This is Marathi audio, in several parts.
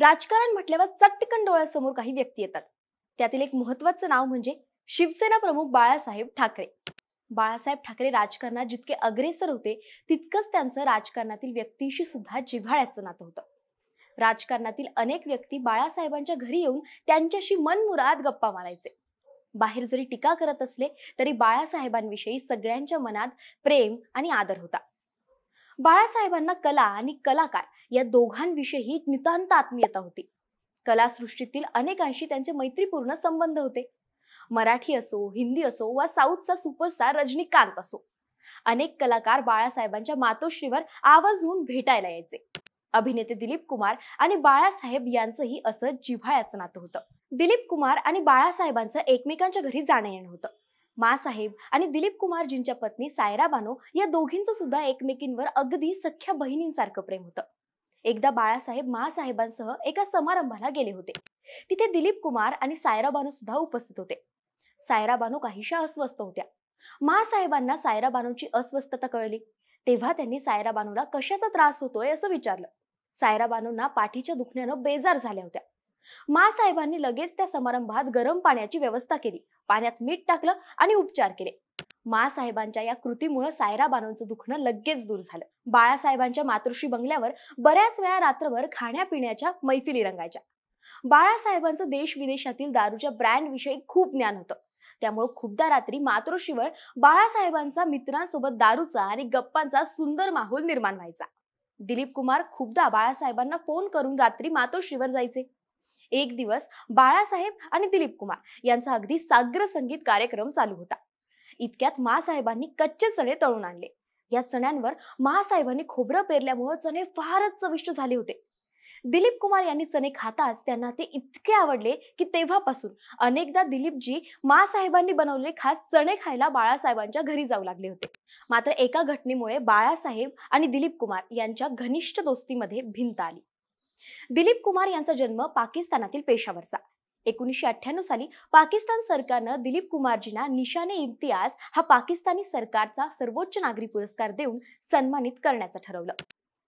राजकारण म्हटल्यावर चटकन डोळ्यासमोर काही व्यक्ती येतात त्यातील एक महत्वाचं नाव म्हणजे शिवसेना प्रमुख बाळासाहेब ठाकरे बाळासाहेब ठाकरे राजकारणात जितके अग्रेसर होते तितकंच त्यांचं राजकारणातील व्यक्तीशी सुद्धा जिव्हाळ्याचं नातं होतं राजकारणातील अनेक व्यक्ती बाळासाहेबांच्या घरी येऊन त्यांच्याशी मनमुराद गप्पा मारायचे बाहेर जरी टीका करत असले तरी बाळासाहेबांविषयी सगळ्यांच्या मनात प्रेम आणि आदर होता बाळासाहेबांना कला आणि कलाकार या दोघांविषयी नितांत आत्मीयता होती कलासृष्टीतील अनेकांशी त्यांचे मैत्रीपूर्ण संबंध होते मराठी असो हिंदी असो वा साऊथचा सुपरस्टार रजनीकांत असो अनेक कलाकार बाळासाहेबांच्या मातोश्रीवर आवाज भेटायला यायचे अभिनेते दिलीप कुमार आणि बाळासाहेब यांचंही असं जिव्हाळ्याचं नातं होतं दिलीप कुमार आणि बाळासाहेबांचं एकमेकांच्या घरी जाणं येणं होतं मासाहेब आणि दिलीप कुमारजींच्या पत्नी सायरा बानो या दोघींचं सुद्धा एकमेकींवर अगदी सख्या बहिणींसारखं प्रेम होतं एकदा बाळासाहेब मासाहेबांसह एका समारंभाला गेले होते तिथे दिलीप कुमार आणि सायरा बानो सुद्धा उपस्थित होते सायरा बानो काहीशा अस्वस्थ होत्या मासाहेबांना सायरा बानोची अस्वस्थता कळली तेव्हा त्यांनी सायरा बानोला कशाचा त्रास होतोय असं विचारलं सायरा बानोंना पाठीच्या दुखण्यानं बेजार झाल्या होत्या मासाहेबांनी लगेच त्या समारंभात गरम पाण्याची व्यवस्था केली पाण्यात मीठ टाकलं आणि उपचार केले साहेबांच्या या कृतीमुळे सायरा बानोंचं दुखणं लगेच दूर झालं बाळासाहेबांच्या मातृश्री बंगल्यावर बऱ्याच वेळा रात्रभर खाण्यापिण्याच्या मैफिली रंगायच्या बाळासाहेबांचं देश विदेशातील दारूच्या ब्रँडविषयी खूप ज्ञान होतं त्यामुळे खूपदा रात्री मातृश्रीवर बाळासाहेबांचा मित्रांसोबत दारूचा आणि गप्पांचा सुंदर माहोल निर्माण व्हायचा दिलीप कुमार खूपदा बाळासाहेबांना फोन करून रात्री मातोश्रीवर जायचे एक दिवस बाळासाहेब आणि दिलीप कुमार यांचा अगदी साग्र संगीत कार्यक्रम चालू होता इतक्यात मासाहेबांनी कच्चे चणे तळून आणले या चण्यांवर महासाहेबांनी खोबरं पेरल्यामुळे चणे फारच चविष्ट झाले होते दिलीप कुमार यांनी चणे खाताच त्यांना ते इतके आवडले की तेव्हापासून अनेकदा दिलीपजी मासाहेबांनी बनवलेले खास चणे खायला बाळासाहेबांच्या घरी जाऊ लागले होते मात्र एका घटनेमुळे बाळासाहेब आणि दिलीप कुमार यांच्या घनिष्ठ दोस्तीमध्ये भिंत आली दिलीप कुमार यांचा जन्म पाकिस्तानातील पेशावरचा एकोणीसशे अठ्ठ्याण्णव साली पाकिस्तान सरकारनं दिलीप कुमारजींना निशाने इम्तियाज हा पाकिस्तानी सरकारचा सर्वोच्च नागरी पुरस्कार देऊन सन्मानित करण्याचं ठरवलं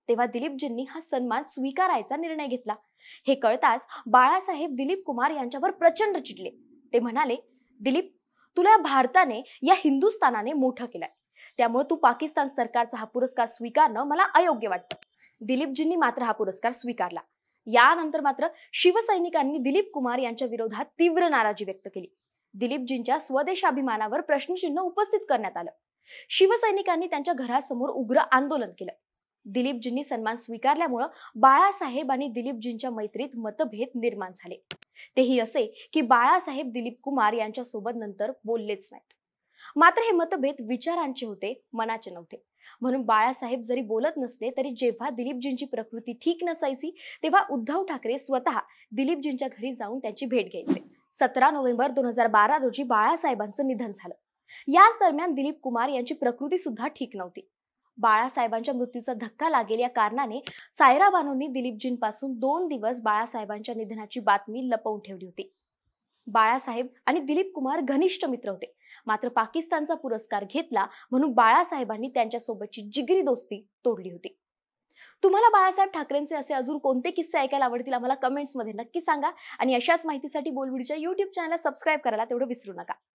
तेव्हा दिलीपजींनी हा सन्मान स्वीकारायचा निर्णय घेतला हे कळताच बाळासाहेब दिलीप कुमार यांच्यावर प्रचंड चिडले ते म्हणाले दिलीप तुला भारताने या हिंदुस्थानाने मोठं केलंय त्यामुळे तू पाकिस्तान सरकारचा हा पुरस्कार स्वीकारणं मला अयोग्य वाटतं दिलीपजींनी मात्र हा पुरस्कार स्वीकारला यानंतर मात्र शिवसैनिकांनी दिलीप कुमार यांच्या विरोधात तीव्र नाराजी व्यक्त केली दिलीपजींच्या स्वदेशाभिमानावर प्रश्नचिन्ह उपस्थित करण्यात आलं शिवसैनिकांनी त्यांच्या घरासमोर उग्र आंदोलन केलं दिलीपजींनी सन्मान स्वीकारल्यामुळं बाळासाहेब आणि दिलीपजींच्या मैत्रीत मतभेद निर्माण झाले तेही असे की बाळासाहेब दिलीप कुमार यांच्यासोबत नंतर बोललेच नाहीत मात्र हे मतभेद विचारांचे होते मनाचे नव्हते म्हणून बाळासाहेब जरी बोलत नसले तरी जेव्हा दिलीपजींची प्रकृती ठीक नसायची तेव्हा उद्धव ठाकरे स्वतः दिलीपजींच्या घरी जाऊन त्यांची भेट घ्यायचे सतरा नोव्हेंबर दोन हजार बारा रोजी बाळासाहेबांचं निधन झालं याच दरम्यान दिलीप कुमार यांची प्रकृती सुद्धा ठीक नव्हती बाळासाहेबांच्या मृत्यूचा धक्का लागेल या कारणाने सायरा बानोंनी दिलीपजींपासून दोन दिवस बाळासाहेबांच्या निधनाची बातमी लपवून ठेवली होती बाळासाहेब आणि दिलीप कुमार घनिष्ठ मित्र होते मात्र पाकिस्तानचा पुरस्कार घेतला म्हणून बाळासाहेबांनी त्यांच्यासोबतची जिगरी दोस्ती तोडली होती तुम्हाला बाळासाहेब ठाकरेंचे असे अजून कोणते किस्से ऐकायला आवडतील आम्हाला कमेंट्स मध्ये नक्की सांगा आणि अशाच माहितीसाठी बोलबुडीच्या युट्यूब चॅनलला सबस्क्राईब करायला तेवढं विसरू नका